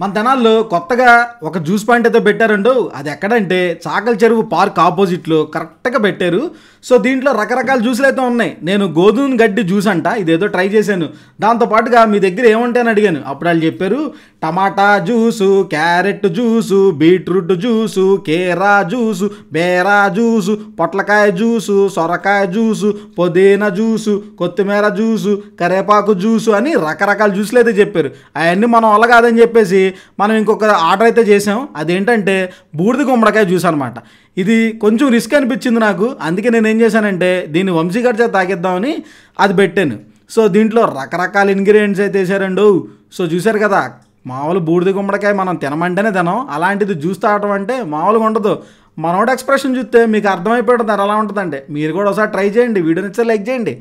మన తెనాల్లో కొత్తగా ఒక జ్యూస్ పాయింట్ అయితే పెట్టారండు అది ఎక్కడంటే చాకల చెరువు పార్క్ ఆపోజిట్లో కరెక్ట్గా పెట్టారు సో దీంట్లో రకరకాల జ్యూసులు అయితే ఉన్నాయి నేను గోధుమ గడ్డి జ్యూస్ అంట ఇదేదో ట్రై చేశాను దాంతోపాటుగా మీ దగ్గర ఏముంటాయని అడిగాను అప్పుడు వాళ్ళు చెప్పారు tomato juice carrot juice beetroot juice కేరా జ్యూసు బేరా జ్యూసు పొట్లకాయ జ్యూసు సొరకాయ జ్యూసు పుదీనా జ్యూసు కొత్తిమీర జ్యూసు కరేపాకు జ్యూసు అని రకరకాల జ్యూసులు అయితే చెప్పారు అవన్నీ మనం వల్ల కాదని చెప్పేసి మనం ఇంకొక ఆర్డర్ అయితే చేసాం అదేంటంటే బూడిద గుమ్మడికాయ జ్యూస్ అనమాట ఇది కొంచెం రిస్క్ అనిపించింది నాకు అందుకే నేను ఏం చేశానంటే దీన్ని వంశీగారి చేత తాగిద్దామని అది పెట్టాను సో దీంట్లో రకరకాల ఇంగ్రీడియంట్స్ అయితే వేసారండు సో చూశారు కదా మామూలు బూడిద గుమ్మడికాయ మనం తినమంటేనే తినం అలాంటిది జ్యూస్ తాగటం అంటే మామూలుగా ఉండదు మనోడు ఎక్స్ప్రెషన్ చూస్తే మీకు అర్థమైపోతుంది ఎలా ఉంటుందంటే మీరు కూడా ఒకసారి ట్రై చేయండి వీడియో నచ్చే లైక్ చేయండి